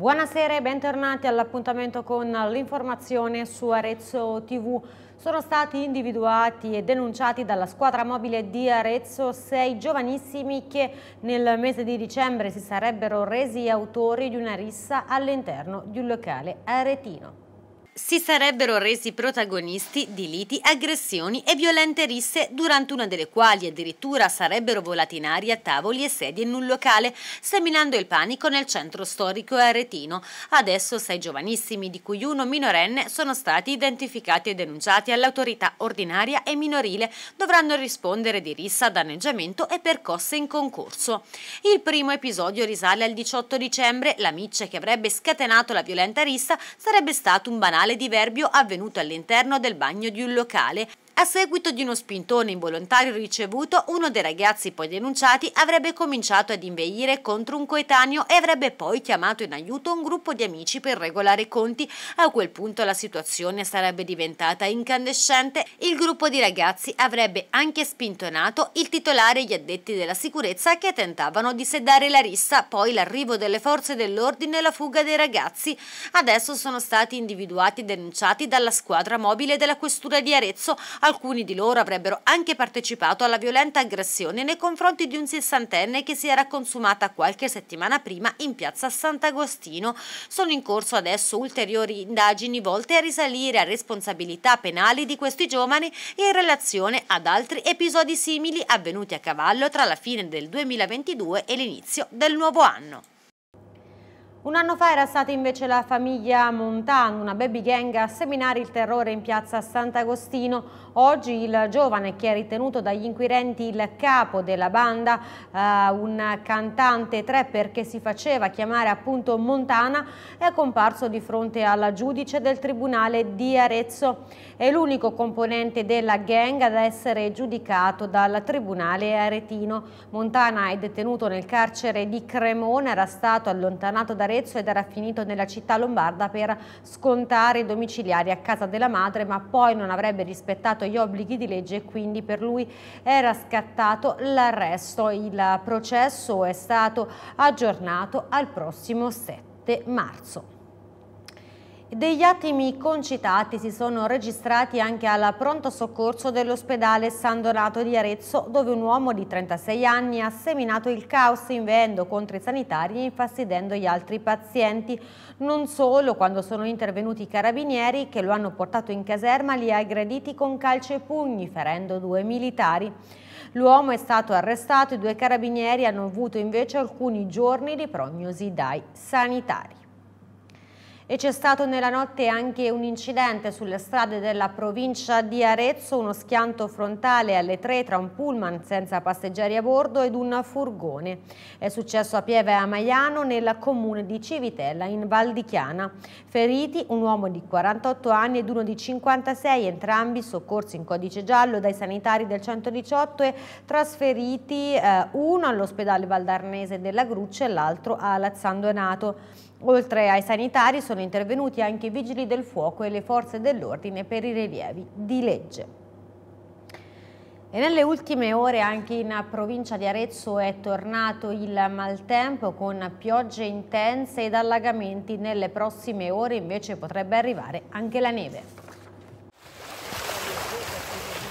Buonasera e bentornati all'appuntamento con l'informazione su Arezzo TV. Sono stati individuati e denunciati dalla squadra mobile di Arezzo sei giovanissimi che nel mese di dicembre si sarebbero resi autori di una rissa all'interno di un locale aretino si sarebbero resi protagonisti di liti, aggressioni e violente risse, durante una delle quali addirittura sarebbero volati in aria tavoli e sedie in un locale, seminando il panico nel centro storico aretino. Adesso sei giovanissimi, di cui uno minorenne, sono stati identificati e denunciati all'autorità ordinaria e minorile, dovranno rispondere di rissa, danneggiamento e percosse in concorso. Il primo episodio risale al 18 dicembre, la miccia che avrebbe scatenato la violenta rissa sarebbe stato un banale brutale diverbio avvenuto all'interno del bagno di un locale a seguito di uno spintone involontario ricevuto, uno dei ragazzi poi denunciati avrebbe cominciato ad inveire contro un coetaneo e avrebbe poi chiamato in aiuto un gruppo di amici per regolare i conti. A quel punto la situazione sarebbe diventata incandescente. Il gruppo di ragazzi avrebbe anche spintonato il titolare e gli addetti della sicurezza che tentavano di sedare la rissa, poi l'arrivo delle forze dell'ordine e la fuga dei ragazzi. Adesso sono stati individuati e denunciati dalla squadra mobile della questura di Arezzo. A Alcuni di loro avrebbero anche partecipato alla violenta aggressione nei confronti di un sessantenne che si era consumata qualche settimana prima in piazza Sant'Agostino. Sono in corso adesso ulteriori indagini volte a risalire a responsabilità penali di questi giovani in relazione ad altri episodi simili avvenuti a cavallo tra la fine del 2022 e l'inizio del nuovo anno. Un anno fa era stata invece la famiglia Montano, una baby gang, a seminare il terrore in piazza Sant'Agostino. Oggi il giovane, che è ritenuto dagli inquirenti il capo della banda, eh, un cantante tre perché si faceva chiamare appunto Montana, è comparso di fronte alla giudice del Tribunale di Arezzo. È l'unico componente della gang ad essere giudicato dal Tribunale aretino. Montana è detenuto nel carcere di Cremona, era stato allontanato da Arezzo ed era finito nella città lombarda per scontare i domiciliari a casa della madre ma poi non avrebbe rispettato gli obblighi di legge e quindi per lui era scattato l'arresto. Il processo è stato aggiornato al prossimo 7 marzo. Degli attimi concitati si sono registrati anche alla pronto soccorso dell'ospedale San Donato di Arezzo, dove un uomo di 36 anni ha seminato il caos inveendo contro i sanitari e infastidendo gli altri pazienti. Non solo, quando sono intervenuti i carabinieri che lo hanno portato in caserma, li ha aggrediti con calci e pugni, ferendo due militari. L'uomo è stato arrestato, i due carabinieri hanno avuto invece alcuni giorni di prognosi dai sanitari. E c'è stato nella notte anche un incidente sulle strade della provincia di Arezzo, uno schianto frontale alle tre tra un pullman senza passeggeri a bordo ed un furgone. È successo a Pieve a Maiano nel comune di Civitella in Val di Chiana. Feriti un uomo di 48 anni ed uno di 56, entrambi soccorsi in codice giallo dai sanitari del 118 e trasferiti eh, uno all'ospedale valdarnese della Gruccia e l'altro a Lazzandonato. Oltre ai sanitari sono intervenuti anche i vigili del fuoco e le forze dell'ordine per i rilievi di legge. E nelle ultime ore anche in provincia di Arezzo è tornato il maltempo con piogge intense ed allagamenti. Nelle prossime ore invece potrebbe arrivare anche la neve.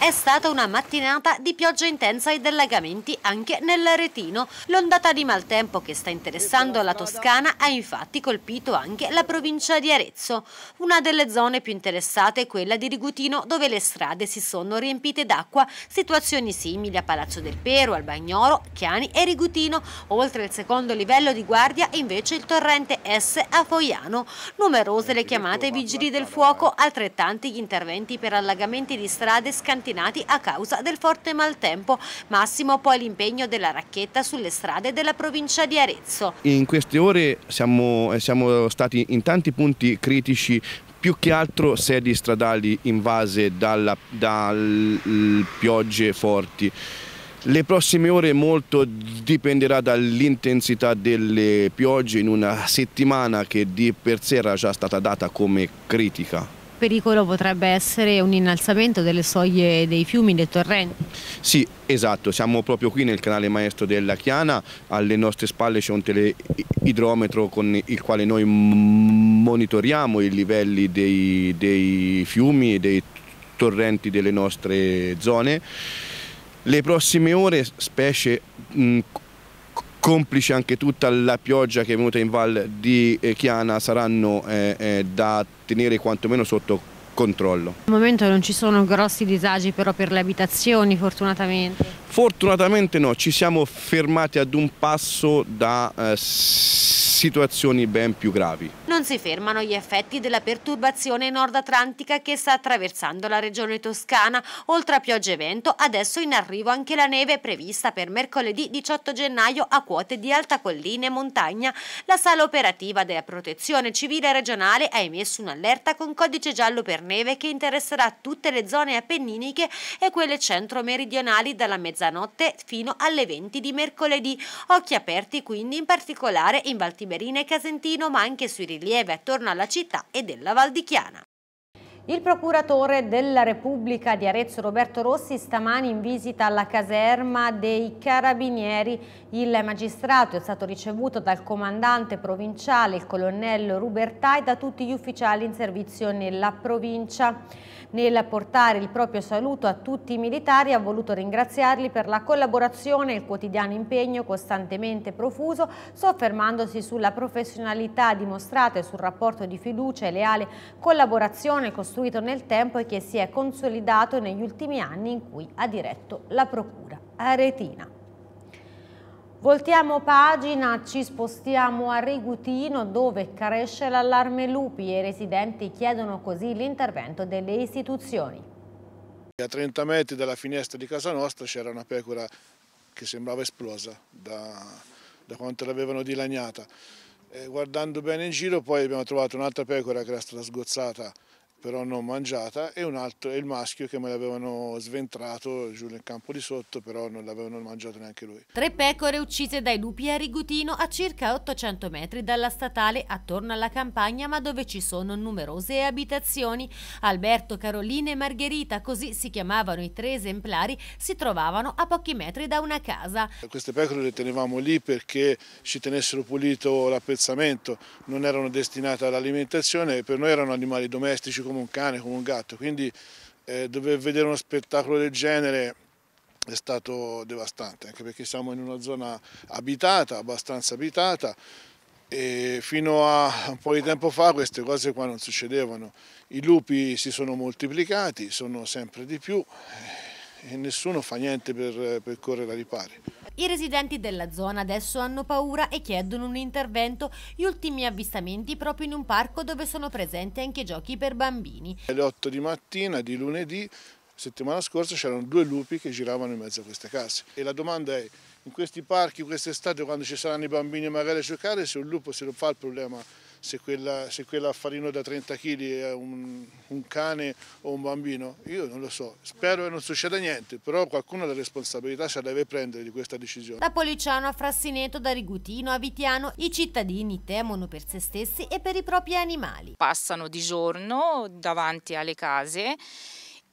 È stata una mattinata di pioggia intensa e allagamenti anche nell'Aretino. L'ondata di maltempo che sta interessando la Toscana ha infatti colpito anche la provincia di Arezzo. Una delle zone più interessate è quella di Rigutino dove le strade si sono riempite d'acqua, situazioni simili a Palazzo del Pero, al Bagnoro, Chiani e Rigutino. Oltre il secondo livello di guardia invece il torrente S a Foiano. Numerose le chiamate ai vigili del fuoco, altrettanti gli interventi per allagamenti di strade scantinate scatenati a causa del forte maltempo. Massimo poi l'impegno della racchetta sulle strade della provincia di Arezzo. In queste ore siamo, siamo stati in tanti punti critici più che altro sedi stradali invase da piogge forti. Le prossime ore molto dipenderà dall'intensità delle piogge in una settimana che di per sé era già stata data come critica pericolo potrebbe essere un innalzamento delle soglie dei fiumi, dei torrenti. Sì, esatto, siamo proprio qui nel canale maestro della Chiana, alle nostre spalle c'è un teleidrometro con il quale noi monitoriamo i livelli dei, dei fiumi e dei torrenti delle nostre zone. Le prossime ore, specie mh, complice anche tutta la pioggia che è venuta in Val di eh, Chiana saranno eh, eh, da tenere quantomeno sotto controllo. Al momento non ci sono grossi disagi però per le abitazioni fortunatamente. Fortunatamente no, ci siamo fermati ad un passo da eh, situazioni ben più gravi. Non si fermano gli effetti della perturbazione nord atlantica che sta attraversando la regione toscana. Oltre a piogge e vento, adesso in arrivo anche la neve prevista per mercoledì 18 gennaio a quote di alta collina e montagna. La sala operativa della protezione civile regionale ha emesso un'allerta con codice giallo per neve che interesserà tutte le zone appenniniche e quelle centro-meridionali dalla mezzanotte mezzanotte fino alle 20 di mercoledì. Occhi aperti quindi in particolare in Valtiberina e Casentino, ma anche sui rilievi attorno alla città e della Val di Chiana. Il procuratore della Repubblica di Arezzo Roberto Rossi stamani in visita alla caserma dei Carabinieri. Il magistrato è stato ricevuto dal comandante provinciale, il colonnello Rubertai, e da tutti gli ufficiali in servizio nella provincia. Nel portare il proprio saluto a tutti i militari ha voluto ringraziarli per la collaborazione e il quotidiano impegno costantemente profuso, soffermandosi sulla professionalità dimostrata e sul rapporto di fiducia e leale collaborazione costruito nel tempo e che si è consolidato negli ultimi anni in cui ha diretto la Procura aretina. Voltiamo pagina, ci spostiamo a Rigutino dove cresce l'allarme lupi e i residenti chiedono così l'intervento delle istituzioni. A 30 metri dalla finestra di casa nostra c'era una pecora che sembrava esplosa da, da quanto l'avevano dilaniata. E eh, guardando bene in giro poi abbiamo trovato un'altra pecora che era stata sgozzata però non mangiata, e un altro, il maschio che me l'avevano sventrato giù nel campo di sotto, però non l'avevano mangiato neanche lui. Tre pecore uccise dai lupi a Rigutino a circa 800 metri dalla statale attorno alla campagna ma dove ci sono numerose abitazioni. Alberto, Carolina e Margherita, così si chiamavano i tre esemplari, si trovavano a pochi metri da una casa. Queste pecore le tenevamo lì perché ci tenessero pulito l'appezzamento, non erano destinate all'alimentazione, per noi erano animali domestici come un cane, come un gatto, quindi eh, dover vedere uno spettacolo del genere è stato devastante, anche perché siamo in una zona abitata, abbastanza abitata, e fino a un po' di tempo fa queste cose qua non succedevano. I lupi si sono moltiplicati, sono sempre di più e nessuno fa niente per, per correre a ripari. I residenti della zona adesso hanno paura e chiedono un intervento. Gli ultimi avvistamenti proprio in un parco dove sono presenti anche giochi per bambini. Alle 8 di mattina di lunedì settimana scorsa c'erano due lupi che giravano in mezzo a queste case e la domanda è in questi parchi quest'estate quando ci saranno i bambini magari a giocare se un lupo se lo fa il problema se quella, se quella farina da 30 kg è un, un cane o un bambino, io non lo so. Spero che non succeda niente, però qualcuno la responsabilità se la deve prendere di questa decisione. Da Policiano a Frassineto, da Rigutino a Vitiano, i cittadini temono per se stessi e per i propri animali. Passano di giorno davanti alle case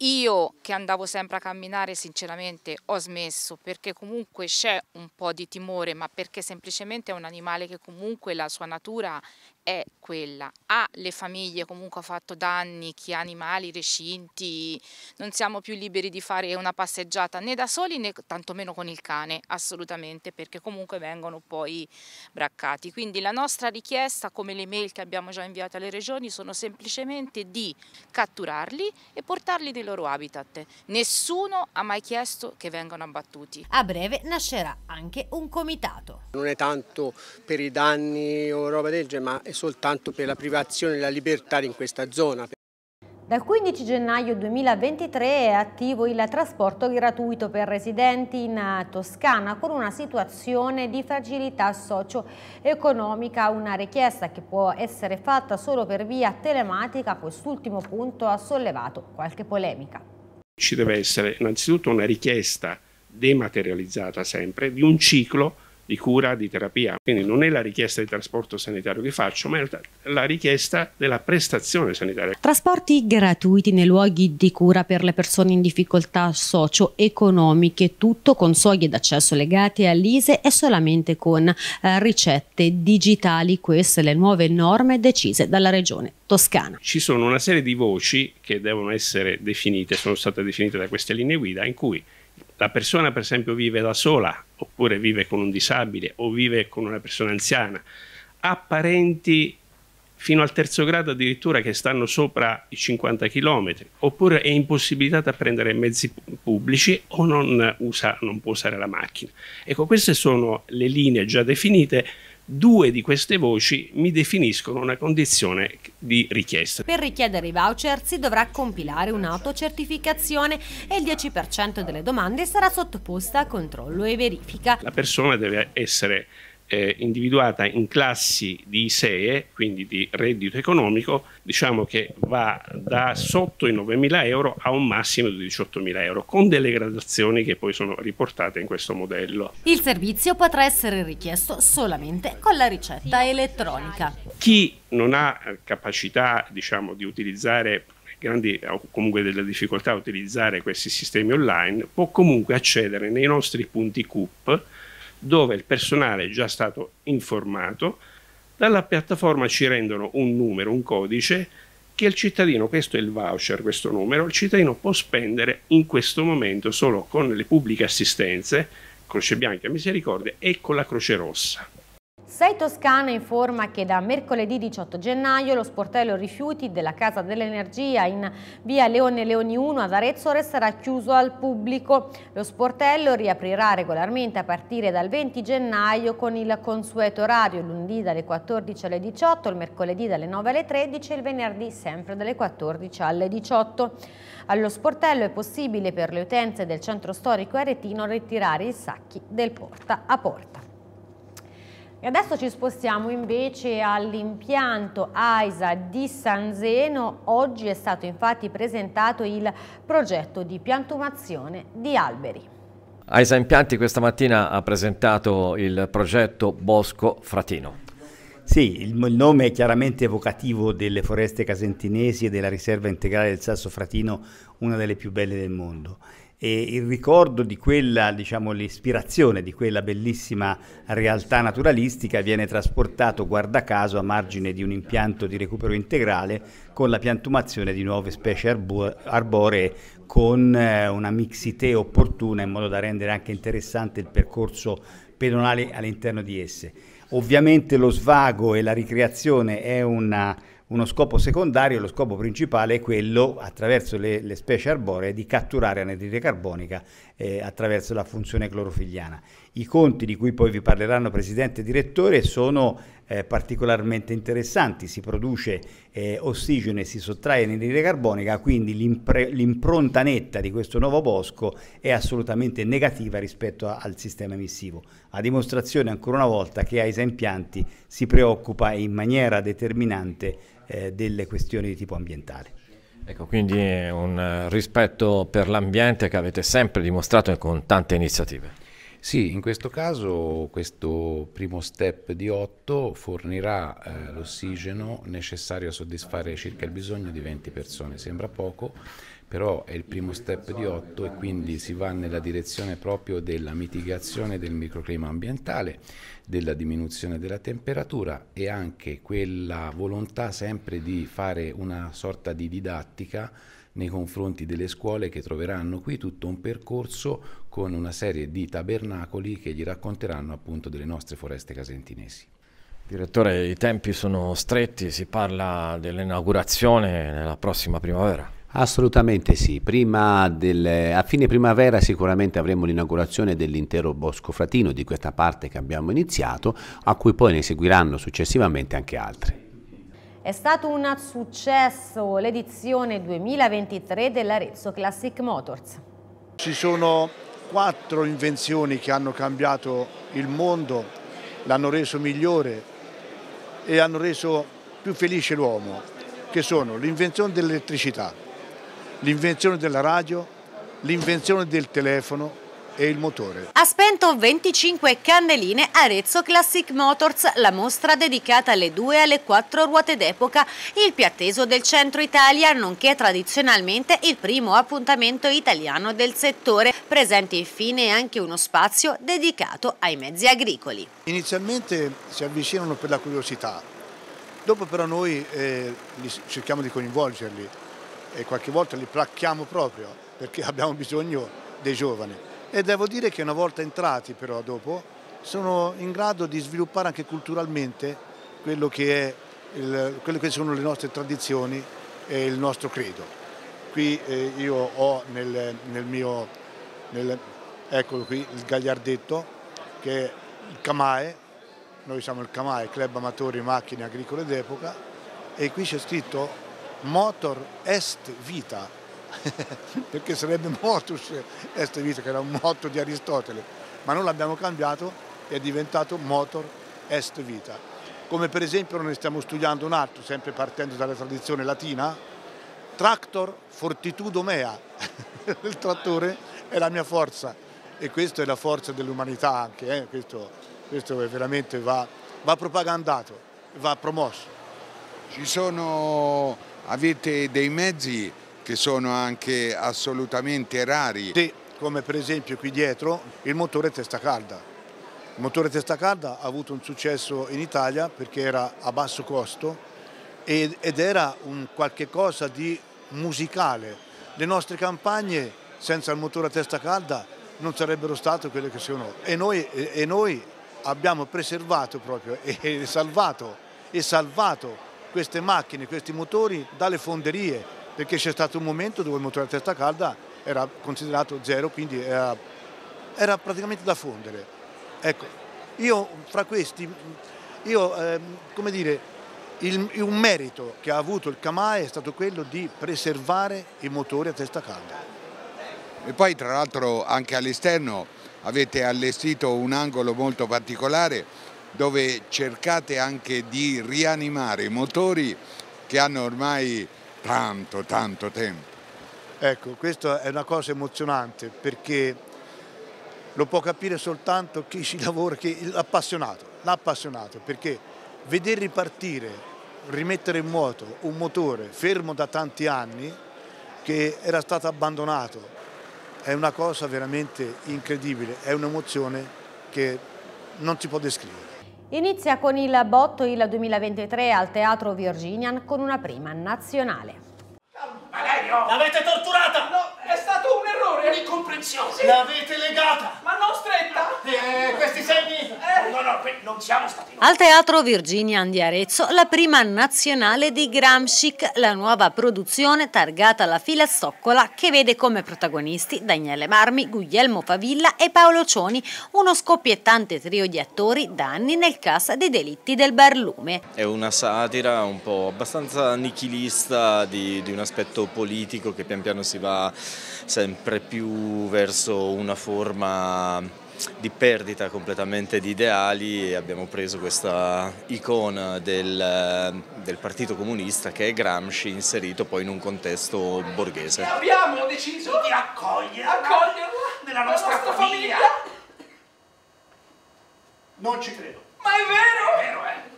io che andavo sempre a camminare sinceramente ho smesso perché comunque c'è un po' di timore ma perché semplicemente è un animale che comunque la sua natura è quella. Alle ah, famiglie comunque ha fatto danni chi ha animali, recinti, non siamo più liberi di fare una passeggiata né da soli né tantomeno con il cane, assolutamente, perché comunque vengono poi braccati. Quindi la nostra richiesta, come le mail che abbiamo già inviato alle regioni, sono semplicemente di catturarli e portarli nei loro habitat. Nessuno ha mai chiesto che vengano abbattuti. A breve nascerà anche un comitato. Non è tanto per i danni o roba del genere, ma è soltanto per la privazione della libertà in questa zona. Dal 15 gennaio 2023 è attivo il trasporto gratuito per residenti in Toscana con una situazione di fragilità socio-economica, una richiesta che può essere fatta solo per via telematica, quest'ultimo punto ha sollevato qualche polemica. Ci deve essere innanzitutto una richiesta dematerializzata sempre di un ciclo di cura, di terapia. Quindi non è la richiesta di trasporto sanitario che faccio, ma è la richiesta della prestazione sanitaria. Trasporti gratuiti nei luoghi di cura per le persone in difficoltà socio-economiche, tutto con soglie d'accesso legate all'ISE e solamente con eh, ricette digitali, queste le nuove norme decise dalla Regione Toscana. Ci sono una serie di voci che devono essere definite, sono state definite da queste linee guida in cui la persona per esempio vive da sola oppure vive con un disabile o vive con una persona anziana, ha parenti fino al terzo grado addirittura che stanno sopra i 50 km, oppure è impossibilitata a prendere mezzi pubblici o non, usa, non può usare la macchina. Ecco, queste sono le linee già definite Due di queste voci mi definiscono una condizione di richiesta. Per richiedere i voucher si dovrà compilare un'autocertificazione e il 10% delle domande sarà sottoposta a controllo e verifica. La persona deve essere eh, individuata in classi di ISEE, quindi di reddito economico, diciamo che va da sotto i 9.000 euro a un massimo di 18.000 euro, con delle gradazioni che poi sono riportate in questo modello. Il servizio potrà essere richiesto solamente con la ricetta elettronica. Chi non ha eh, capacità diciamo, di utilizzare grandi o comunque delle difficoltà a utilizzare questi sistemi online, può comunque accedere nei nostri punti CUP dove il personale è già stato informato, dalla piattaforma ci rendono un numero, un codice che il cittadino, questo è il voucher, questo numero, il cittadino può spendere in questo momento solo con le pubbliche assistenze, Croce Bianca Misericordia e con la Croce Rossa. Sei Toscana informa che da mercoledì 18 gennaio lo sportello rifiuti della Casa dell'Energia in via Leone Leoni 1 ad Arezzo resterà chiuso al pubblico. Lo sportello riaprirà regolarmente a partire dal 20 gennaio con il consueto orario lunedì dalle 14 alle 18, il mercoledì dalle 9 alle 13 e il venerdì sempre dalle 14 alle 18. Allo sportello è possibile per le utenze del centro storico aretino ritirare i sacchi del porta a porta. E adesso ci spostiamo invece all'impianto AISA di San Zeno. Oggi è stato infatti presentato il progetto di piantumazione di alberi. AISA Impianti questa mattina ha presentato il progetto Bosco Fratino. Sì, il, il, nome è chiaramente evocativo delle foreste casentinesi e della riserva integrale del Sasso Fratino, una delle più belle del mondo e il ricordo di quella, diciamo, l'ispirazione di quella bellissima realtà naturalistica viene trasportato, guarda caso, a margine di un impianto di recupero integrale con la piantumazione di nuove specie arboree con eh, una mixite opportuna in modo da rendere anche interessante il percorso pedonale all'interno di esse. Ovviamente lo svago e la ricreazione è una uno scopo secondario, lo scopo principale è quello, attraverso le, le specie arboree, di catturare anidride carbonica eh, attraverso la funzione clorofiliana. I conti di cui poi vi parleranno Presidente e Direttore sono eh, particolarmente interessanti, si produce eh, ossigeno e si sottrae anidride carbonica, quindi l'impronta netta di questo nuovo bosco è assolutamente negativa rispetto a, al sistema emissivo, a dimostrazione ancora una volta che AISA Impianti si preoccupa in maniera determinante eh, delle questioni di tipo ambientale. Ecco, quindi un eh, rispetto per l'ambiente che avete sempre dimostrato con tante iniziative. Sì, in questo caso questo primo step di 8 fornirà eh, l'ossigeno necessario a soddisfare circa il bisogno di 20 persone, sembra poco, però è il primo step di 8 e quindi si va nella direzione proprio della mitigazione del microclima ambientale, della diminuzione della temperatura e anche quella volontà sempre di fare una sorta di didattica nei confronti delle scuole che troveranno qui tutto un percorso con una serie di tabernacoli che gli racconteranno appunto delle nostre foreste casentinesi. Direttore, i tempi sono stretti, si parla dell'inaugurazione nella prossima primavera. Assolutamente sì, del, a fine primavera sicuramente avremo l'inaugurazione dell'intero Bosco Fratino, di questa parte che abbiamo iniziato, a cui poi ne seguiranno successivamente anche altre. È stato un successo l'edizione 2023 dell'Arezzo Classic Motors. Ci sono quattro invenzioni che hanno cambiato il mondo, l'hanno reso migliore e hanno reso più felice l'uomo, che sono l'invenzione dell'elettricità, l'invenzione della radio, l'invenzione del telefono, e il motore. Ha spento 25 candeline Arezzo Classic Motors, la mostra dedicata alle due e alle quattro ruote d'epoca, il più atteso del centro Italia, nonché tradizionalmente il primo appuntamento italiano del settore. Presente infine anche uno spazio dedicato ai mezzi agricoli. Inizialmente si avvicinano per la curiosità, dopo però noi eh, cerchiamo di coinvolgerli e qualche volta li placchiamo proprio perché abbiamo bisogno dei giovani e devo dire che una volta entrati però dopo sono in grado di sviluppare anche culturalmente quello che, il, quello che sono le nostre tradizioni e il nostro credo. Qui eh, io ho nel, nel mio, nel, eccolo qui, il gagliardetto che è il Camae, noi siamo il Camae, Club Amatori Macchine Agricole d'Epoca e qui c'è scritto Motor Est Vita, perché sarebbe motus est eh, vita, che era un motto di Aristotele, ma noi l'abbiamo cambiato e è diventato motor est vita. Come per esempio noi stiamo studiando un altro, sempre partendo dalla tradizione latina, tractor fortitudo mea, il trattore è la mia forza e questa è la forza dell'umanità anche, eh? questo, questo veramente va, va propagandato, va promosso. Ci sono, avete dei mezzi che sono anche assolutamente rari. Sì, come per esempio qui dietro il motore testa calda. Il motore testa calda ha avuto un successo in Italia perché era a basso costo ed, era un qualche cosa di musicale. Le nostre campagne senza il motore a testa calda non sarebbero state quelle che sono. E noi, e noi abbiamo preservato proprio e salvato, e salvato queste macchine, questi motori dalle fonderie, perché c'è stato un momento dove il motore a testa calda era considerato zero, quindi era, era praticamente da fondere. Ecco, io fra questi, io, eh, come dire, il, un merito che ha avuto il Camae è stato quello di preservare i motori a testa calda. E poi tra l'altro anche all'esterno avete allestito un angolo molto particolare dove cercate anche di rianimare i motori che hanno ormai tanto, tanto tempo. Ecco, questa è una cosa emozionante perché lo può capire soltanto chi ci lavora, l'appassionato, l'appassionato, perché veder ripartire, rimettere in moto un motore fermo da tanti anni che era stato abbandonato è una cosa veramente incredibile, è un'emozione che non si può descrivere. Inizia con il Botto il 2023 al Teatro Virginian con una prima nazionale. Valerio! L'avete torturata! No, è stato un errore! Un'incomprensione! Sì. L'avete legata! non siamo stati noi. Al Teatro Virginia Andiarezzo, la prima nazionale di Gramscic, la nuova produzione targata alla fila Soccola, che vede come protagonisti Daniele Marmi, Guglielmo Favilla e Paolo Cioni, uno scoppiettante trio di attori da anni nel cast dei delitti del Barlume. È una satira un po' abbastanza nichilista di, di un aspetto politico che pian piano si va sempre più verso una forma di perdita completamente di ideali e abbiamo preso questa icona del, del Partito Comunista che è Gramsci inserito poi in un contesto borghese. E abbiamo deciso di accoglierla, accoglierla nella nostra, nostra famiglia. famiglia. Non ci credo. Ma è vero! È vero, eh?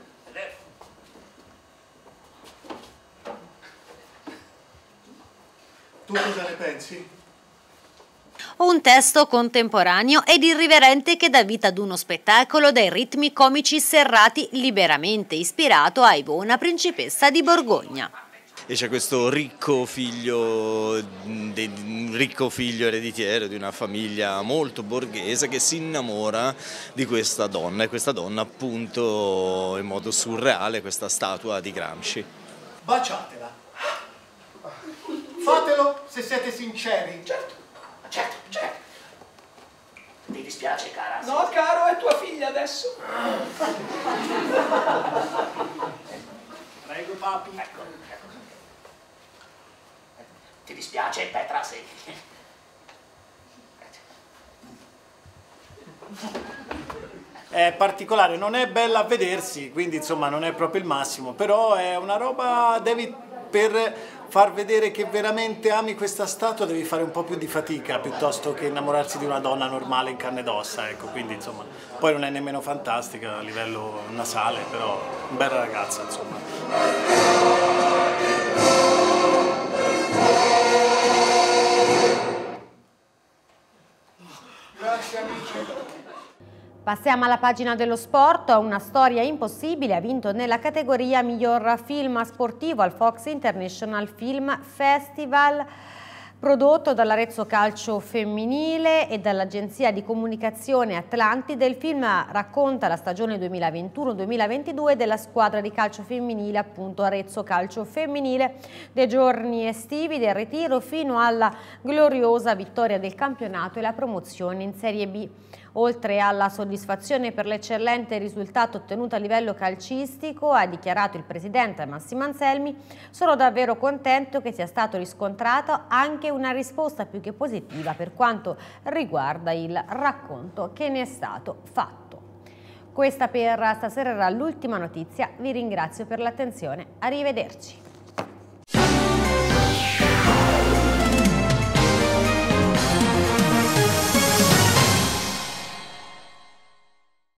Tu cosa ne pensi? un testo contemporaneo ed irriverente che dà vita ad uno spettacolo dai ritmi comici serrati liberamente ispirato a Ivona, principessa di Borgogna e c'è questo ricco figlio, ricco figlio, ereditiero di una famiglia molto borghese che si innamora di questa donna e questa donna appunto in modo surreale questa statua di Gramsci. Baciatela, fatelo se siete sinceri. Certo. Certo, certo. Ti dispiace, cara? No, sì. caro, è tua figlia adesso. Prego, papi. Ecco, ecco. Ti dispiace, Petra? Sì. È particolare, non è bella a vedersi, quindi insomma non è proprio il massimo, però è una roba, devi per far vedere che veramente ami questa statua devi fare un po' più di fatica piuttosto che innamorarsi di una donna normale in carne ed ossa, ecco, quindi insomma, poi non è nemmeno fantastica a livello nasale, però bella ragazza, insomma. Passiamo alla pagina dello sport, una storia impossibile ha vinto nella categoria miglior film sportivo al Fox International Film Festival prodotto dall'Arezzo Calcio Femminile e dall'agenzia di comunicazione Atlantide. Il film racconta la stagione 2021-2022 della squadra di calcio femminile, appunto Arezzo Calcio Femminile, dei giorni estivi del ritiro fino alla gloriosa vittoria del campionato e la promozione in Serie B. Oltre alla soddisfazione per l'eccellente risultato ottenuto a livello calcistico, ha dichiarato il presidente Massimo Anselmi, sono davvero contento che sia stato riscontrato anche una risposta più che positiva per quanto riguarda il racconto che ne è stato fatto. Questa per stasera era l'ultima notizia, vi ringrazio per l'attenzione, arrivederci.